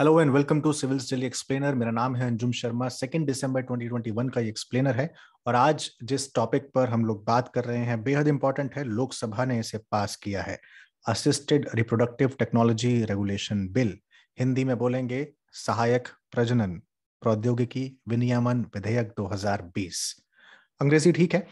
Hello and welcome to civils daily explainer मेरा नाम है अंजुम शर्मा सेकेंड दिसंबर 2021 का ये एक्सप्लेनर है और आज जिस टॉपिक पर हम लोग बात कर रहे हैं बेहद इंपॉर्टेंट है लोकसभा ने इसे पास किया है assisted reproductive technology regulation bill Hindi में बोलेंगे सहायक प्रजनन प्रौद्योगिकी विनियमन विधेयक 2020 अंग्रेजी ठीक है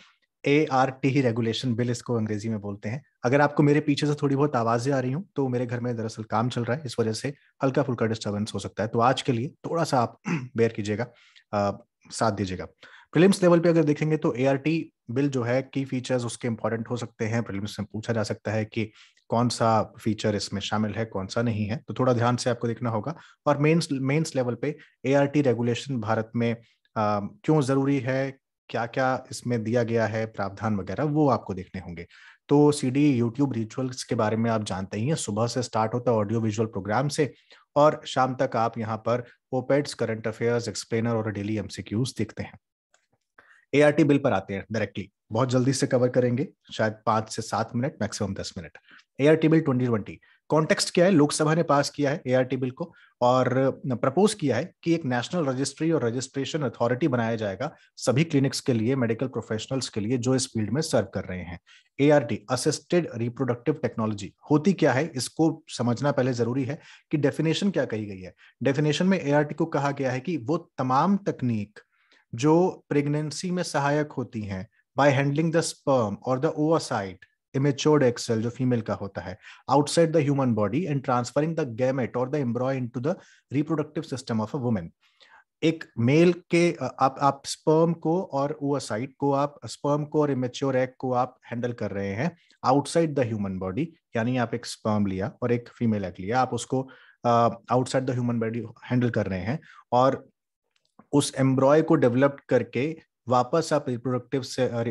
ए आर टी ही रेगुलेशन बिल इसको अंग्रेजी में बोलते हैं अगर आपको मेरे पीछे से थोड़ी बहुत आवाजें आ रही हूँ तो मेरे घर में दरअसल काम चल रहा है इस वजह से हल्का फुल्का डिस्टर्बेंस हो सकता है तो आज के लिए थोड़ा सा आप बेयर कीजिएगा साथ दीजिएगा प्रिलिम्स लेवल पे अगर देखेंगे तो ए बिल जो है की फीचर्स उसके इंपॉर्टेंट हो सकते हैं प्रिलिम्स में पूछा जा सकता है कि कौन सा फीचर इसमें शामिल है कौन सा नहीं है तो थोड़ा ध्यान से आपको देखना होगा और मेंस मेंस लेवल पे ए रेगुलेशन भारत में क्यों जरूरी है क्या क्या इसमें दिया गया है प्रावधान वगैरह वो आपको देखने होंगे तो सी डी यूट्यूब रिचुअल्स के बारे में आप जानते ही हैं सुबह से स्टार्ट होता है ऑडियो विजुअल प्रोग्राम से और शाम तक आप यहाँ पर ओपेड्स करंट अफेयर्स एक्सप्लेनर और डेली एमसीक्यूज देखते हैं एआरटी बिल पर आते हैं डायरेक्टली बहुत जल्दी से कवर करेंगे शायद पांच से सात मिनट मैक्सिमम दस minute ART bill twenty twenty context क्या है लोकसभा ने पास किया है एआरटी बिल को और प्रपोज किया है कि एक नेशनल रजिस्ट्री और रजिस्ट्रेशन अथॉरिटी बनाया जाएगा सभी क्लिनिक्स के लिए मेडिकल प्रोफेशनल्स के लिए जो इस फील्ड में सर्व कर रहे हैं एआरटी असिस्टेड रिप्रोडक्टिव टेक्नोलॉजी होती क्या है इसको समझना पहले जरूरी है कि डेफिनेशन क्या कही गई है डेफिनेशन में एआरटी को कहा गया है कि वो तमाम तकनीक जो प्रेगनेंसी में सहायक होती हैं बाय हैंडलिंग द स्पर्म और द इमेच्योर्ड एक्सेल जो फीमेल का होता है outside the human body and transferring the gamete और the embryo into the reproductive system of a women एक मेल के आप आप स्पर्म को और ओसाइट को आप स्पर्म को और इमेच्योर एग को आप हैंडल कर रहे हैं आउटसाइड द ह्यूमन बॉडी यानी आप एक स्पर्म लिया और एक फीमेल एग लिया आप उसको outside the human body handle कर रहे हैं और उस एम्ब्रॉय को डेवलप करके वापस आप रिप्रोडक्टिव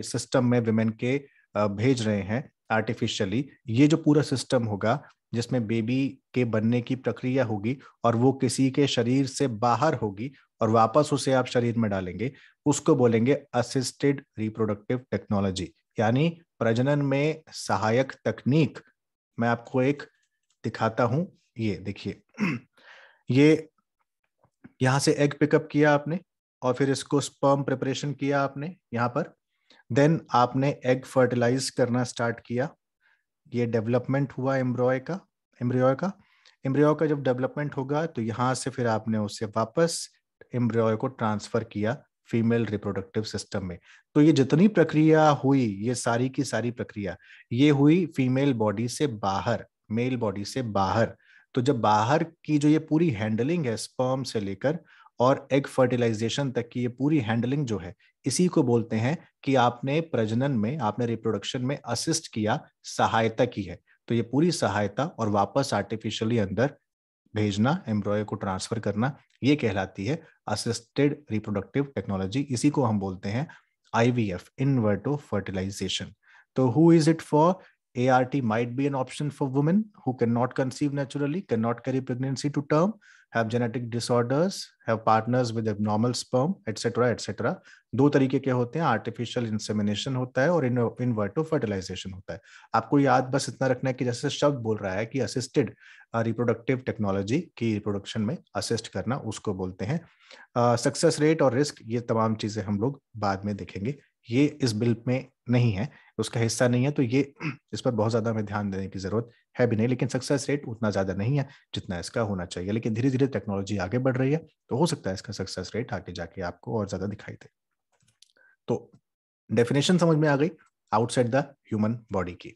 सिस्टम में विमेन के भेज रहे हैं आर्टिफिशियली ये जो पूरा सिस्टम होगा जिसमें बेबी के बनने की प्रक्रिया होगी और वो किसी के शरीर से बाहर होगी और वापस उसे आप शरीर में डालेंगे उसको बोलेंगे असिस्टेड रिप्रोडक्टिव टेक्नोलॉजी यानी प्रजनन में सहायक तकनीक मैं आपको एक दिखाता हूं ये देखिए ये यहां से एग पिकअप किया आपने और फिर इसको स्पर्म प्रिपरेशन किया आपने यहाँ पर देन आपने एग फर्टिलाइज करना स्टार्ट किया ये डेवलपमेंट हुआ एम्ब्रॉय का एम्ब्रियो का एम्ब्रियो का जब डेवलपमेंट होगा तो यहां से फिर आपने उसे वापस एम्ब्रियो को ट्रांसफर किया फीमेल रिप्रोडक्टिव सिस्टम में तो ये जितनी प्रक्रिया हुई ये सारी की सारी प्रक्रिया ये हुई फीमेल बॉडी से बाहर मेल बॉडी से बाहर तो जब बाहर की जो ये पूरी हैंडलिंग है स्पर्म से लेकर और एग फर्टिलाइजेशन तक की ये पूरी हैंडलिंग जो है इसी को बोलते हैं कि आपने प्रजनन में आपने रिप्रोडक्शन में असिस्ट किया सहायता की है तो ये पूरी सहायता और वापस आर्टिफिशियली अंदर भेजना एम्ब्रॉय को ट्रांसफर करना ये कहलाती है असिस्टेड रिप्रोडक्टिव टेक्नोलॉजी इसी को हम बोलते हैं आईवीएफ इनवर्टो फर्टिलाइजेशन तो who is it for ART might be an option for women who cannot conceive naturally, cannot carry pregnancy to term, have genetic disorders, have partners with abnormal sperm, etc., etc. दो तरीके के होते हैं artificial insemination होता है और इन verto fertilisation होता है आपको याद बस इतना रखना है कि जैसे शब्द बोल रहा है कि असिस्टेड रिप्रोडक्टिव टेक्नोलॉजी की रिप्रोडक्शन में असिस्ट करना उसको बोलते हैं सक्सेस uh, रेट और रिस्क ये तमाम चीजें हम लोग बाद में देखेंगे ये इस बिल में नहीं है उसका हिस्सा नहीं है तो ये इस पर बहुत ज़्यादा हमें ध्यान देने की ज़रूरत है भी नहीं लेकिन सक्सेस रेट उतना ज़्यादा नहीं है जितना इसका होना चाहिए लेकिन धीरे धीरे टेक्नोलॉजी आगे बढ़ रही है तो हो सकता है इसका सक्सेस रेट आगे जाके आपको और ज़्यादा दिखाई दे तो डेफिनेशन समझ में आ गई आउटसाइड द ह्यूमन बॉडी की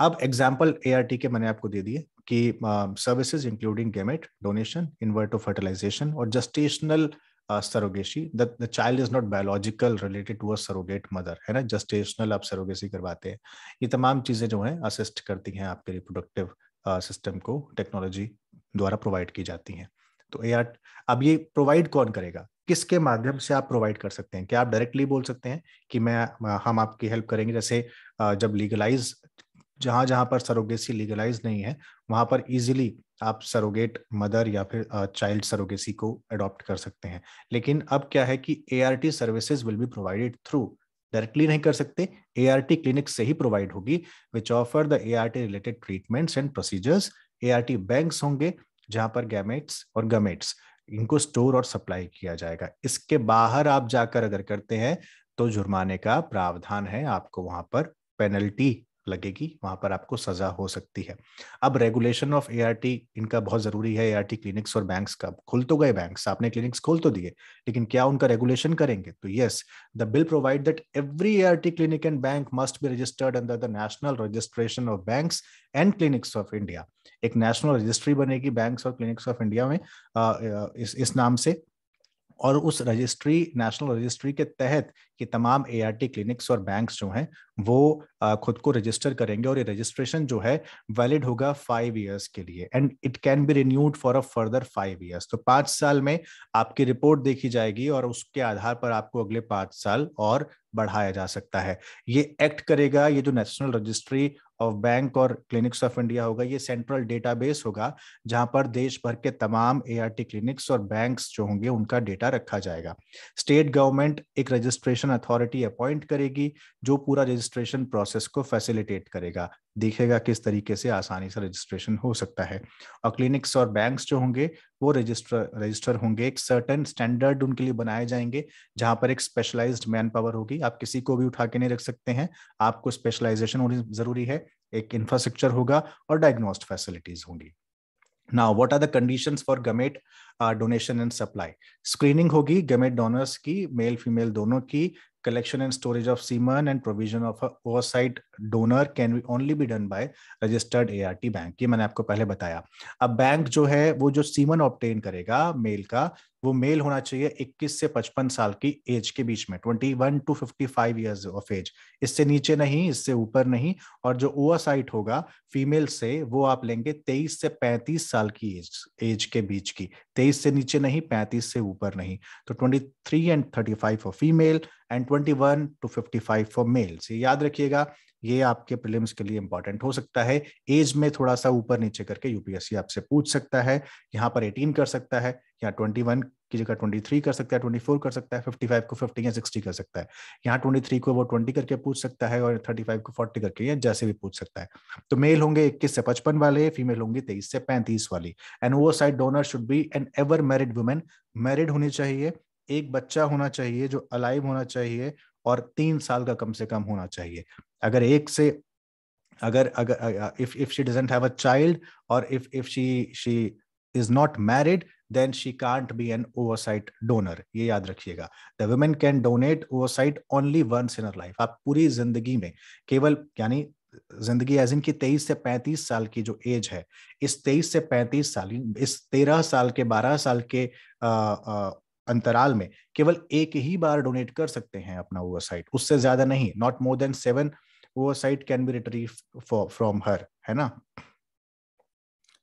अब एग्जाम्पल ए के मैंने आपको दे दिए कि सर्विसेज इंक्लूडिंग गेमेट डोनेशन इन्वर्टो फर्टिलाइजेशन और gestational uh, surrogacy uh, surrogacy that the child is not biological related to a है ना जस्टेशनल आप सरोगेसी करवाते हैं ये तमाम चीजें जो है असिस्ट करती हैं आपके रिप्रोडक्टिव सिस्टम uh, को टेक्नोलॉजी द्वारा प्रोवाइड की जाती हैं तो ए अब ये प्रोवाइड कौन करेगा किसके माध्यम से आप प्रोवाइड कर सकते हैं क्या आप डायरेक्टली बोल सकते हैं कि मैं हम आपकी हेल्प करेंगे जैसे uh, जब लीगलाइज जहां जहां पर सरोगेसी लीगलाइज नहीं है वहां पर इजीली आप सरोगेट मदर या फिर चाइल्ड सरोगेसी को अडॉप्ट कर सकते हैं लेकिन अब क्या है कि A services will be provided through directly नहीं कर सकते ए क्लिनिक से ही प्रोवाइड होगी which offer the A related treatments and procedures A bank होंगे जहां पर गैमेट्स और गमेट्स इनको स्टोर और सप्लाई किया जाएगा इसके बाहर आप जाकर अगर करते हैं तो जुर्माने का प्रावधान है आपको वहां पर पेनल्टी लगेगी वहां पर आपको सजा हो सकती है अब रेगुलेशन ऑफ ए इनका बहुत जरूरी है टी क्लिनिक्स और बैंक्स का खुल तो गए बैंक्स आपने क्लिनिक्स खोल तो दिए लेकिन क्या उनका रेगुलेशन करेंगे तो yes the bill provide that every T clinic and bank must be registered under the national registration of banks and clinics of India एक नेशनल रजिस्ट्री बनेगी बैंक्स और क्लिनिक्स ऑफ इंडिया में इस इस नाम से और उस रजिस्ट्री नेशनल रजिस्ट्री के तहत ये तमाम ए क्लिनिक्स और बैंक्स जो हैं वो खुद को रजिस्टर करेंगे और ये रजिस्ट्रेशन जो है वैलिड होगा फाइव ईयर्स के लिए and it can be renewed for a further five years तो पाँच साल में आपकी रिपोर्ट देखी जाएगी और उसके आधार पर आपको अगले पाँच साल और बढ़ाया जा सकता है ये एक्ट करेगा ये जो नेशनल रजिस्ट्री ऑफ बैंक और क्लिनिक्स ऑफ इंडिया होगा ये सेंट्रल डेटाबेस होगा जहां पर देश भर के तमाम टी क्लिनिक्स और बैंक जो होंगे उनका डेटा रखा जाएगा स्टेट गवर्नमेंट एक रजिस्ट्रेशन अथॉरिटी अपॉइंट करेगी जो पूरा रजिस्ट्रेशन प्रोसेस को फैसिलिटेट करेगा देखेगा किस तरीके से आसानी से रजिस्ट्रेशन हो सकता है और क्लिनिक्स और बैंक्स जो होंगे वो रजिस्टर रजिस्टर होंगे एक सर्टन स्टैंडर्ड उनके लिए बनाए जाएंगे जहां पर एक स्पेशलाइज्ड मैन पावर होगी आप किसी को भी उठा के नहीं रख सकते हैं आपको स्पेशलाइजेशन होनी जरूरी है एक इंफ्रास्ट्रक्चर होगा और डायग्नोस्ट फैसिलिटीज होंगी now what are the conditions for gamete donation and supply screening होगी गमेट डोनर्स की मेल फीमेल दोनों की collection and storage of semen and provision of a oversight donor can only be done by registered ART bank. ये मैंने आपको पहले बताया अब बैंक जो है वो जो सीमन ऑप्टेन करेगा मेल का वो मेल होना चाहिए 21 से 55 साल की एज के बीच में 21 टू 55 इयर्स ऑफ एज इससे नीचे नहीं इससे ऊपर नहीं और जो ओवरसाइट होगा फीमेल से वो आप लेंगे 23 से 35 साल की एज एज के बीच की 23 से नीचे नहीं 35 से ऊपर नहीं तो 23 and 35 for female and 21 to 55 for males ये याद रखिएगा ये आपके प्रिलिम्स के लिए इंपॉर्टेंट हो सकता है एज में थोड़ा सा ऊपर नीचे करके यूपीएससी आपसे पूछ सकता है यहाँ पर 18 कर सकता है यहाँ 21 की जगह 23 कर सकता है 24 कर सकता है 55 को 50 या 60 कर सकता है यहाँ 23 को वो 20 करके पूछ सकता है और 35 को 40 करके या जैसे भी पूछ सकता है तो मेल होंगे 21 से 55 वाले फीमेल होंगे 23 से 35 वाली एंड वो oocyte donor should be an ever married women married होनी चाहिए एक बच्चा होना चाहिए जो अलाइव होना चाहिए और तीन साल का कम से कम होना चाहिए अगर एक से अगर अगर if if she doesn't have a child और if if she she is not married then she can't be an oocyte donor ये याद रखिएगा the women can donate oocyte only once in life आप पूरी जिंदगी में केवल यानी जिंदगी एज इनकी तेईस से पैंतीस साल की जो एज है इस तेईस से पैंतीस साल इस तेरह साल के बारह साल के अंतराल में केवल एक ही बार डोनेट कर सकते हैं अपना ओवरसाइट उससे ज्यादा नहीं not more than seven oocyte can be retrieve from her है ना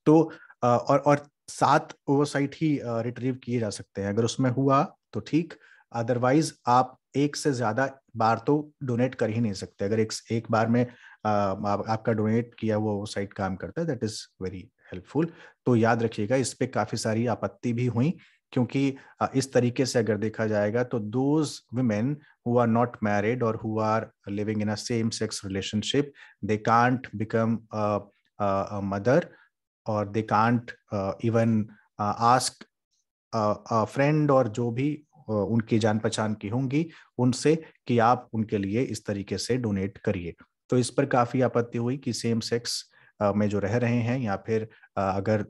तो और और सात ओवरसाइट ही रिट्रीव किए जा सकते हैं अगर उसमें हुआ तो ठीक अदरवाइज आप एक से ज्यादा बार तो डोनेट कर ही नहीं सकते अगर एक एक बार में आ, आ, आपका डोनेट किया हुआ वो साइट काम करता है दैट इज वेरी हेल्पफुल तो याद रखिएगा इस पे काफी सारी आपत्ति भी हुई क्योंकि इस तरीके से अगर देखा जाएगा तो those women who are not married और who are living in a same sex relationship they can't become mother और they can't even ask friend और जो भी uh, उनकी जान पहचान की होंगी उनसे कि आप उनके लिए इस तरीके से डोनेट करिए तो इस पर काफी आपत्ति हुई कि सेम सेक्स uh, में जो रह रहे हैं या फिर uh, अगर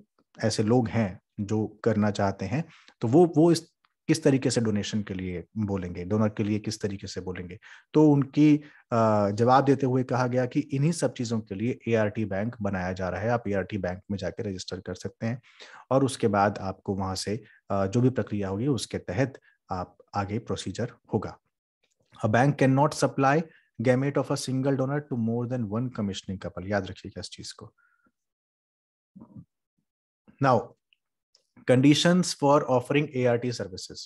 ऐसे लोग हैं जो करना चाहते हैं तो वो वो इस किस तरीके से डोनेशन के लिए बोलेंगे डोनर के लिए किस तरीके से बोलेंगे तो उनकी जवाब देते हुए कहा गया कि इन्हीं सब चीज़ों के लिए ए बैंक बनाया जा रहा है आप ए बैंक में जाके रजिस्टर कर सकते हैं और उसके बाद आपको वहां से जो भी प्रक्रिया होगी उसके तहत आप आगे प्रोसीजर होगा a bank can not supply gamete of a single donor to more than one commissioning couple याद रखिएगा इस चीज को now conditions for offering ART services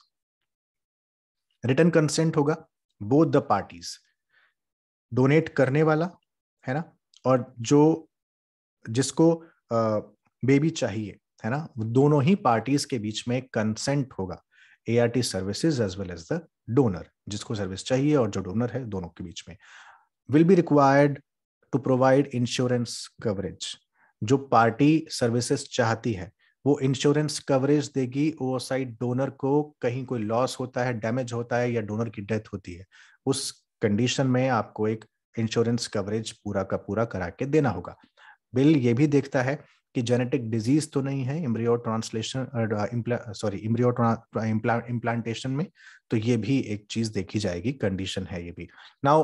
written consent होगा बोथ द पार्टीज डोनेट करने वाला है ना और जो जिसको बेबी चाहिए है ना दोनों ही पार्टीज के बीच में कंसेंट होगा A R T services as well as the donor जिसको सर्विस चाहिए और जो डोनर है दोनों के बीच में will be required to provide insurance coverage जो पार्टी सर्विसेज चाहती है वो इंश्योरेंस कवरेज देगी ओएसआई डोनर को कहीं कोई लॉस होता है डैमेज होता है या डोनर की डेथ होती है उस कंडीशन में आपको एक इंश्योरेंस कवरेज पूरा का पूरा करा के देना होगा बिल ये भी देखता है कि जेनेटिक डिजीज तो नहीं है embryo translation sorry embryo implantation में तो ये भी एक चीज देखी जाएगी कंडीशन है ये भी नाउ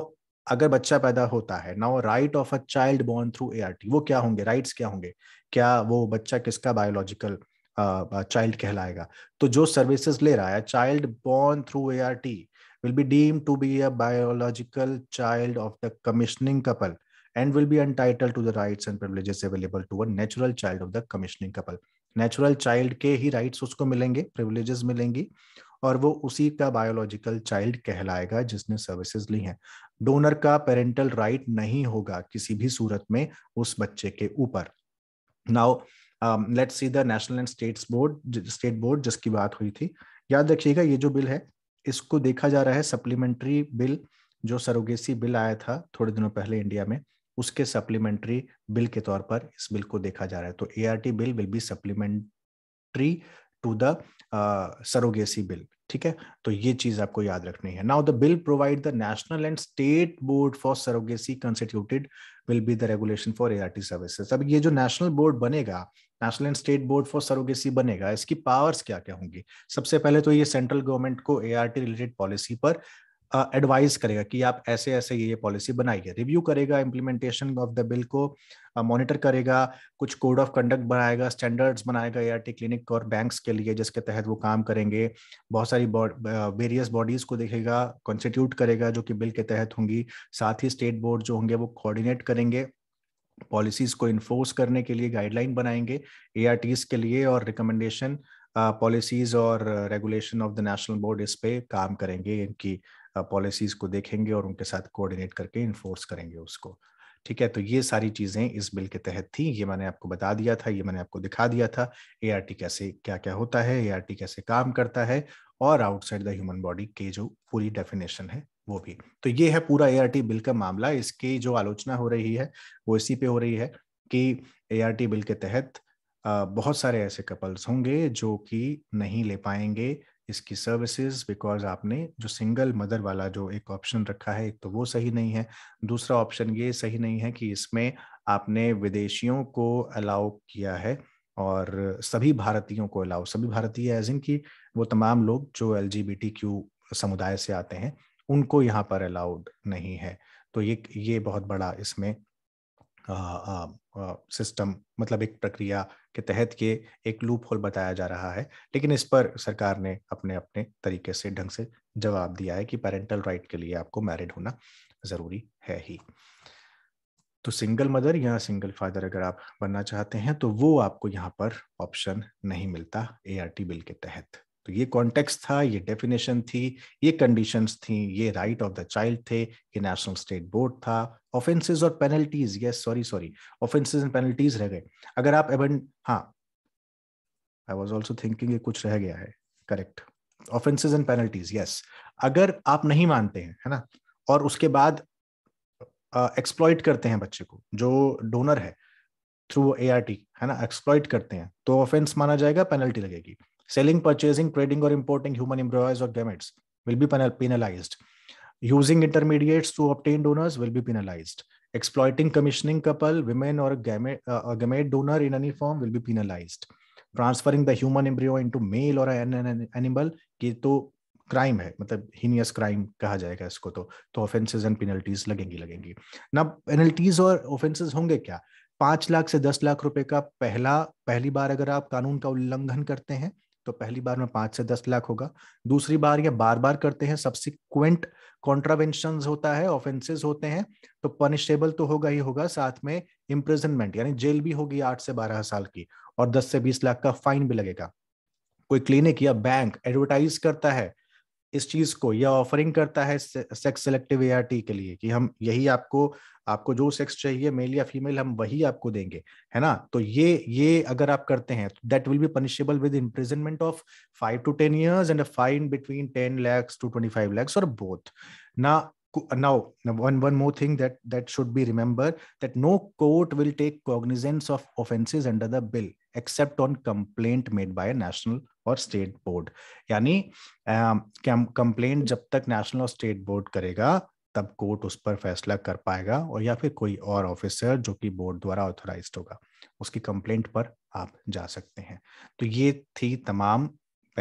अगर बच्चा पैदा होता है now right of a child born through A वो क्या होंगे राइट्स क्या होंगे क्या वो बच्चा किसका बायोलॉजिकल चाइल्ड uh, कहलाएगा तो जो सर्विसेज ले रहा है child born through A will be deem to be a biological child of the commissioning couple and will be entitled to the rights and privileges available to a natural child of the commissioning couple natural child के ही rights उसको मिलेंगे privileges मिलेंगी और वो उसी का biological child कहलाएगा जिसने सर्विसेज ली हैं डोनर का पेरेंटल राइट नहीं होगा किसी भी सूरत में उस बच्चे के ऊपर now let's see the national and states board state board जिसकी बात हुई थी याद रखिएगा ये जो बिल है इसको देखा जा रहा है सप्लीमेंट्री बिल जो सरोगेसी बिल आया था थोड़े दिनों पहले इंडिया में उसके सप्लीमेंट्री बिल के तौर पर इस बिल को देखा जा रहा है तो A bill will be supplementary to the surrogacy bill ठीक है तो ये चीज आपको याद रखनी है now the bill provide the national and state board for surrogacy constituted will be the regulation for ART services अब ये जो नेशनल बोर्ड बनेगा national and state board for surrogacy बनेगा इसकी पावर्स क्या क्या होंगी सबसे पहले तो ये सेंट्रल गवर्नमेंट को एआरटी रिलेटेड पॉलिसी पर एडवाइस uh, करेगा कि आप ऐसे ऐसे ये पॉलिसी बनाइए रिव्यू करेगा इम्प्लीमेंटेशन ऑफ द बिल को मॉनिटर uh, करेगा कुछ कोड ऑफ कंडक्ट बनाएगा स्टैंडर्ड्स बनाएगा या टी क्लिनिक और बैंक्स के लिए जिसके तहत वो काम करेंगे बहुत सारी वेरियस बॉडीज को देखेगा कॉन्स्टिट्यूट करेगा जो कि बिल के तहत होंगी साथ ही स्टेट बोर्ड जो होंगे वो कोऑर्डिनेट करेंगे पॉलिसीज को इन्फोर्स करने के लिए गाइडलाइन बनाएंगे ए के लिए और रिकमेंडेशन पॉलिसीज और regulation of the national board इस पे काम करेंगे इनकी पॉलिसीज को देखेंगे और उनके साथ कोऑर्डिनेट करके इन्फोर्स करेंगे उसको ठीक है तो ये सारी चीजें इस बिल के तहत थी ये मैंने आपको बता दिया था ये मैंने आपको दिखा दिया था ए कैसे क्या क्या होता है ए कैसे काम करता है और आउटसाइड द ह्यूमन बॉडी के जो पूरी डेफिनेशन है वो भी तो ये है पूरा ए बिल का मामला इसकी जो आलोचना हो रही है वो इसी पे हो रही है कि ए बिल के तहत बहुत सारे ऐसे कपल्स होंगे जो कि नहीं ले पाएंगे इसकी सर्विसेज बिकॉज आपने जो सिंगल मदर वाला जो एक ऑप्शन रखा है एक तो वो सही नहीं है दूसरा ऑप्शन ये सही नहीं है कि इसमें आपने विदेशियों को अलाउ किया है और सभी भारतीयों को अलाउ सभी भारतीय एज इन की वो तमाम लोग जो एल समुदाय से आते हैं उनको यहाँ पर अलाउड नहीं है तो ये ये बहुत बड़ा इसमें सिस्टम मतलब एक प्रक्रिया के तहत ये एक लूप होल बताया जा रहा है लेकिन इस पर सरकार ने अपने अपने तरीके से ढंग से जवाब दिया है कि पेरेंटल राइट के लिए आपको मैरिड होना ज़रूरी है ही तो सिंगल मदर या सिंगल फादर अगर आप बनना चाहते हैं तो वो आपको यहाँ पर ऑप्शन नहीं मिलता ए बिल के तहत तो ये कॉन्टेक्स्ट था ये डेफिनेशन थी ये कंडीशंस थी ये राइट ऑफ द चाइल्ड थे ये नेशनल स्टेट बोर्ड था ऑफेंसेज और penalties yes sorry sorry offences and penalties रह गए अगर आप एवं हाँ आई वॉज ऑल्सो थिंकिंग कुछ रह गया है correct offences and penalties yes अगर आप नहीं मानते हैं है ना और उसके बाद एक्सप्लॉइट uh, करते हैं बच्चे को जो डोनर है थ्रू ए आर टी है ना एक्सप्लॉइट करते हैं तो ऑफेंस माना जाएगा पेनल्टी लगेगी Selling, purchasing, trading, or importing human embryos or gametes will be penalized. Using intermediates to obtain donors will be penalized. Exploiting commissioning couple, women, or a gamete, uh, a gamete donor in any form will be penalized. Transferring the human embryo into male or an, an animal, ये तो crime है मतलब heinous crime कहा जाएगा इसको तो तो offences and penalties लगेंगी लगेंगी ना पेनल्टीज और ऑफेंसेस होंगे क्या पांच लाख से दस लाख रुपए का पहला पहली बार अगर आप कानून का उल्लंघन करते हैं तो पहली बार में पांच से दस लाख होगा दूसरी बार ये बार बार करते हैं सब्सिक्वेंट कॉन्ट्रावेंशन होता है ऑफेंसेज होते हैं तो पनिशेबल तो होगा ही होगा साथ में इम्प्रिजनमेंट यानी जेल भी होगी आठ से बारह साल की और दस से बीस लाख का फाइन भी लगेगा कोई क्लिनिक या बैंक एडवर्टाइज करता है इस चीज को या ऑफरिंग करता है सेक्स सेलेक्टिव एआरटी के लिए कि हम यही आपको आपको जो सेक्स चाहिए मेल या फीमेल हम वही आपको देंगे है ना तो ये ये अगर आप करते हैं that will be punishable with imprisonment of five to ten years and a fine between ten lakhs to twenty five lakhs और बोथ ना now one one more thing that that should be remembered that no court will take cognizance of offences under the bill except on complaint made by a national or state board yani um, complaint jab tak national or state board karega tab court us par faisla kar payega aur ya fir koi aur officer jo ki board dwara authorized hoga uski complaint par aap ja sakte hain to ye thi tamam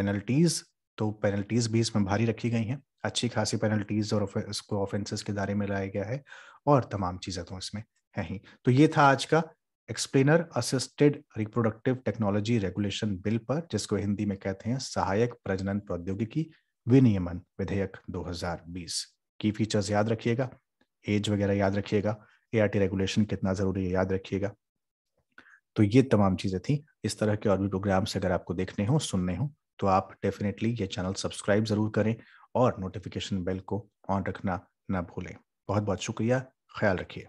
penalties to penalties bhi isme bhari rakhi gayi hain अच्छी खासी penalties और उसको offences के दायरे में लाया गया है और तमाम चीज़ें तो इसमें है ही तो ये था आज का explainer assisted reproductive technology regulation bill पर जिसको हिंदी में कहते हैं सहायक प्रजनन प्रौद्योगिकी विनियमन विधेयक 2020 की फीचर्स याद रखिएगा एज वगैरह याद रखिएगा ए रेगुलेशन कितना जरूरी है याद रखिएगा तो ये तमाम चीजें थी इस तरह के और भी प्रोग्राम्स अगर आपको देखने हो सुनने हो तो आप डेफिनेटली ये चैनल सब्सक्राइब जरूर करें और नोटिफिकेशन बेल को ऑन रखना ना भूलें बहुत बहुत शुक्रिया ख्याल रखिए